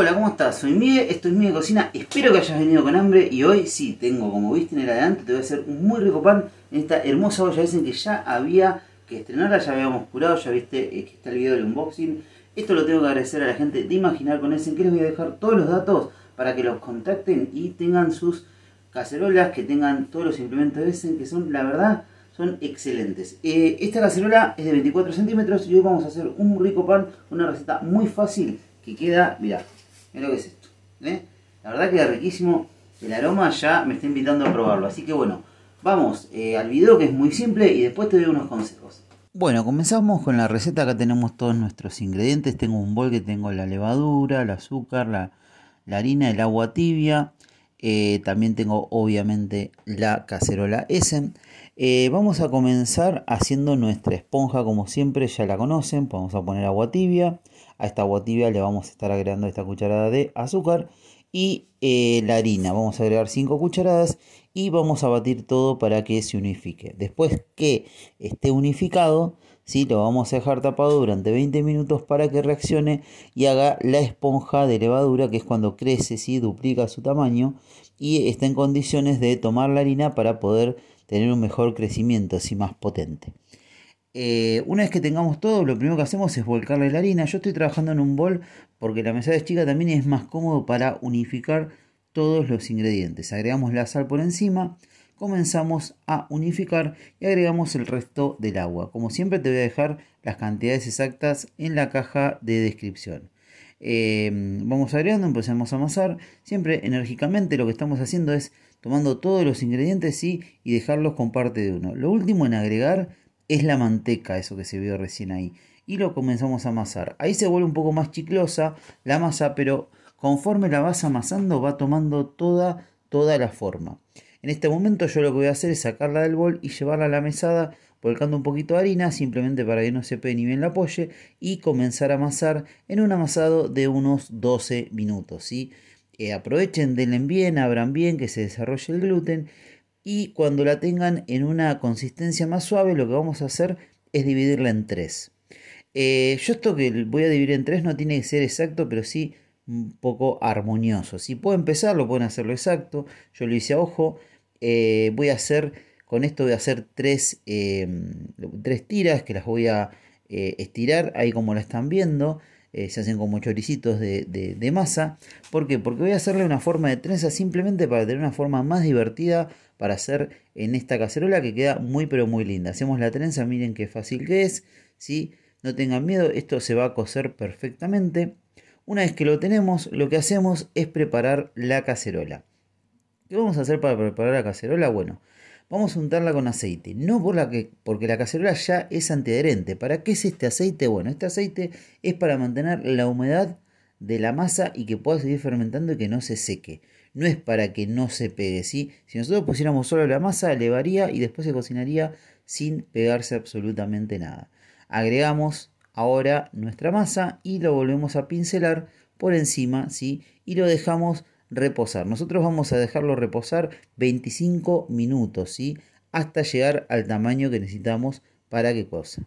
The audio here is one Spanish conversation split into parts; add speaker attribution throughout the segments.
Speaker 1: Hola, ¿cómo estás? Soy Miguel, esto es Miguel Cocina, espero que hayas venido con hambre y hoy sí, tengo, como viste en el adelante, te voy a hacer un muy rico pan en esta hermosa olla dicen que ya había que estrenarla, ya habíamos curado, ya viste eh, que está el video del unboxing. Esto lo tengo que agradecer a la gente de Imaginar con Essen, que les voy a dejar todos los datos para que los contacten y tengan sus cacerolas, que tengan todos los implementos de Essen, que son, la verdad, son excelentes. Eh, esta cacerola es de 24 centímetros y hoy vamos a hacer un rico pan, una receta muy fácil que queda, mira que es esto. ¿eh? La verdad que es riquísimo. El aroma ya me está invitando a probarlo. Así que bueno, vamos eh, al video que es muy simple y después te doy unos consejos. Bueno, comenzamos con la receta. Acá tenemos todos nuestros ingredientes. Tengo un bol que tengo la levadura, el azúcar, la, la harina, el agua tibia, eh, también tengo obviamente la cacerola Essen. Eh, vamos a comenzar haciendo nuestra esponja como siempre, ya la conocen. Vamos a poner agua tibia. A esta agua tibia le vamos a estar agregando esta cucharada de azúcar y eh, la harina. Vamos a agregar 5 cucharadas y vamos a batir todo para que se unifique. Después que esté unificado, lo vamos a dejar tapado durante 20 minutos para que reaccione y haga la esponja de levadura, que es cuando crece, y duplica su tamaño y está en condiciones de tomar la harina para poder tener un mejor crecimiento, así más potente. Eh, una vez que tengamos todo, lo primero que hacemos es volcarle la harina. Yo estoy trabajando en un bol porque la mesa de chica también es más cómodo para unificar todos los ingredientes. Agregamos la sal por encima, comenzamos a unificar y agregamos el resto del agua. Como siempre te voy a dejar las cantidades exactas en la caja de descripción. Eh, vamos agregando, empezamos a amasar. Siempre enérgicamente lo que estamos haciendo es tomando todos los ingredientes y, y dejarlos con parte de uno. Lo último en agregar es la manteca, eso que se vio recién ahí. Y lo comenzamos a amasar. Ahí se vuelve un poco más chiclosa la masa, pero conforme la vas amasando va tomando toda, toda la forma. En este momento yo lo que voy a hacer es sacarla del bol y llevarla a la mesada volcando un poquito de harina simplemente para que no se pegue ni bien la apoye y comenzar a amasar en un amasado de unos 12 minutos. ¿sí? Eh, aprovechen, denle bien, abran bien, que se desarrolle el gluten y cuando la tengan en una consistencia más suave lo que vamos a hacer es dividirla en tres. Eh, yo esto que voy a dividir en tres no tiene que ser exacto, pero sí un poco armonioso. Si puedo empezar, lo pueden hacerlo exacto. Yo lo hice a ojo. Eh, voy a hacer, con esto voy a hacer tres, em, tres tiras que las voy a eh, estirar, ahí como la están viendo. Eh, se hacen como choricitos de, de, masa. ¿Por Porque voy a hacerle una forma de trenza simplemente para tener una forma más divertida para hacer en esta cacerola que queda muy pero muy linda. Hacemos la trenza, miren qué fácil que es. Si No tengan miedo, esto se va a coser perfectamente. Una vez que lo tenemos, lo que hacemos es preparar la cacerola. ¿Qué vamos a hacer para preparar la cacerola? Bueno, vamos a untarla con aceite. No por la que, porque la cacerola ya es antiadherente. ¿Para qué es este aceite? Bueno, este aceite es para mantener la humedad de la masa y que pueda seguir fermentando y que no se seque. No es para que no se pegue, ¿sí? Si nosotros pusiéramos solo la masa, elevaría y después se cocinaría sin pegarse absolutamente nada. Agregamos ahora nuestra masa y lo volvemos a pincelar por encima, ¿sí? Y lo dejamos reposar. Nosotros vamos a dejarlo reposar 25 minutos, ¿sí? Hasta llegar al tamaño que necesitamos para que cosa.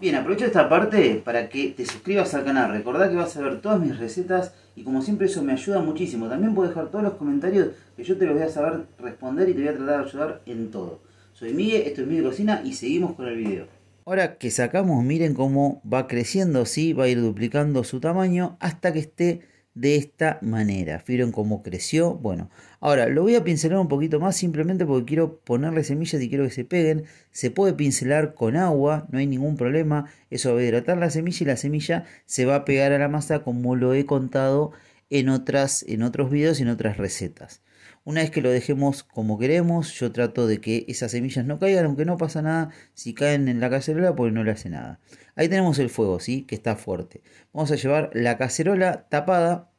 Speaker 1: Bien, aprovecho esta parte para que te suscribas al canal. Recordá que vas a ver todas mis recetas y como siempre eso me ayuda muchísimo. También puedes dejar todos los comentarios que yo te los voy a saber responder y te voy a tratar de ayudar en todo. Soy Miguel, esto es Miguel Cocina y seguimos con el video. Ahora que sacamos, miren cómo va creciendo, ¿sí? va a ir duplicando su tamaño hasta que esté de esta manera. Vieron cómo creció. Bueno, ahora lo voy a pincelar un poquito más simplemente porque quiero ponerle semillas y quiero que se peguen. Se puede pincelar con agua, no hay ningún problema. Eso va a hidratar la semilla y la semilla se va a pegar a la masa como lo he contado en, otras, en otros videos y en otras recetas. Una vez que lo dejemos como queremos, yo trato de que esas semillas no caigan, aunque no pasa nada si caen en la cacerola porque no le hace nada. Ahí tenemos el fuego, ¿sí? Que está fuerte. Vamos a llevar la cacerola tapada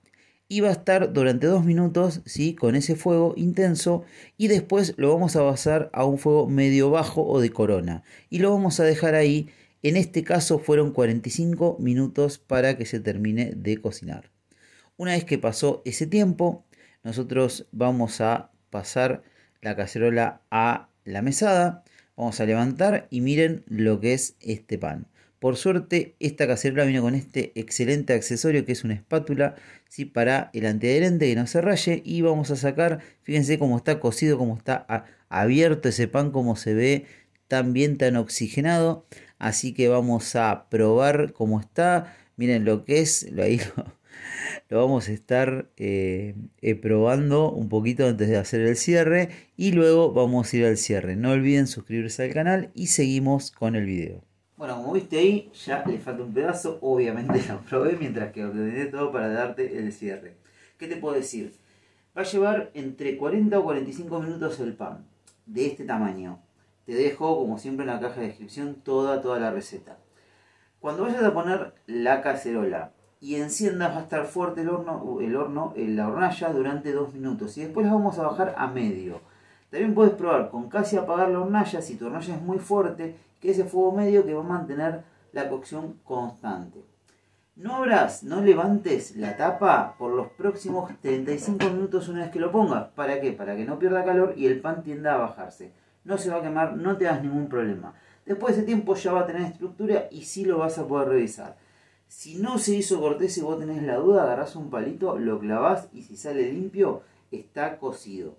Speaker 1: y va a estar durante dos minutos, ¿sí? Con ese fuego intenso y después lo vamos a basar a un fuego medio bajo o de corona. Y lo vamos a dejar ahí. En este caso fueron 45 minutos para que se termine de cocinar. Una vez que pasó ese tiempo, nosotros vamos a pasar la cacerola a la mesada, vamos a levantar y miren lo que es este pan. Por suerte, esta cacerola vino con este excelente accesorio que es una espátula ¿sí? para el antiadherente que no se raye. Y vamos a sacar, fíjense cómo está cocido, cómo está abierto ese pan, cómo se ve tan bien, tan oxigenado. Así que vamos a probar cómo está. Miren lo que es, ahí lo, lo vamos a estar eh, eh, probando un poquito antes de hacer el cierre y luego vamos a ir al cierre. No olviden suscribirse al canal y seguimos con el video. Bueno, como viste ahí, ya le falta un pedazo, obviamente lo probé mientras que ordené todo para darte el cierre. ¿Qué te puedo decir? Va a llevar entre 40 o 45 minutos el pan, de este tamaño. Te dejo, como siempre, en la caja de descripción toda, toda la receta. Cuando vayas a poner la cacerola, y enciendas va a estar fuerte el horno, uh, el horno, eh, la hornalla durante 2 minutos y después la vamos a bajar a medio. También puedes probar con casi apagar la hornalla si tu hornalla es muy fuerte, que ese fuego medio que va a mantener la cocción constante. No abras, no levantes la tapa por los próximos 35 minutos una vez que lo pongas. ¿Para qué? Para que no pierda calor y el pan tienda a bajarse. No se va a quemar, no te das ningún problema. Después de ese tiempo ya va a tener estructura y si lo vas a poder revisar. Si no se hizo cortés y vos tenés la duda, agarrás un palito, lo clavás y si sale limpio, está cocido.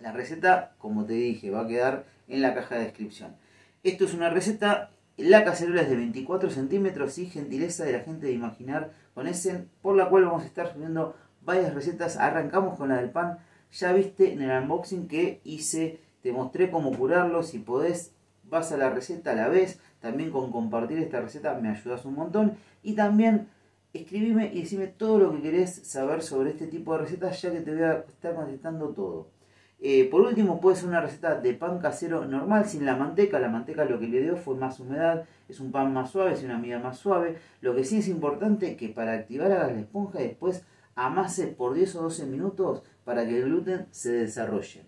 Speaker 1: La receta, como te dije, va a quedar en la caja de descripción. Esto es una receta, la cacerola es de 24 centímetros y gentileza de la gente de Imaginar con ese, por la cual vamos a estar subiendo varias recetas. Arrancamos con la del pan, ya viste en el unboxing que hice, te mostré cómo curarlo, si podés, vas a la receta, a la vez también con compartir esta receta me ayudas un montón. Y también escribime y decime todo lo que querés saber sobre este tipo de recetas, ya que te voy a estar contestando todo. Eh, por último, puede ser una receta de pan casero normal sin la manteca. La manteca lo que le dio fue más humedad, es un pan más suave, es una miga más suave. Lo que sí es importante que para activar a la esponja después amase por 10 o 12 minutos para que el gluten se desarrolle.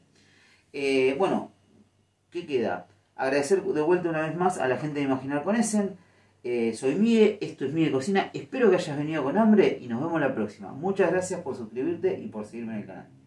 Speaker 1: Eh, bueno, ¿qué queda? Agradecer de vuelta una vez más a la gente de Imaginar con Essen. Eh, soy Mie, esto es Mie Cocina. Espero que hayas venido con hambre y nos vemos la próxima. Muchas gracias por suscribirte y por seguirme en el canal.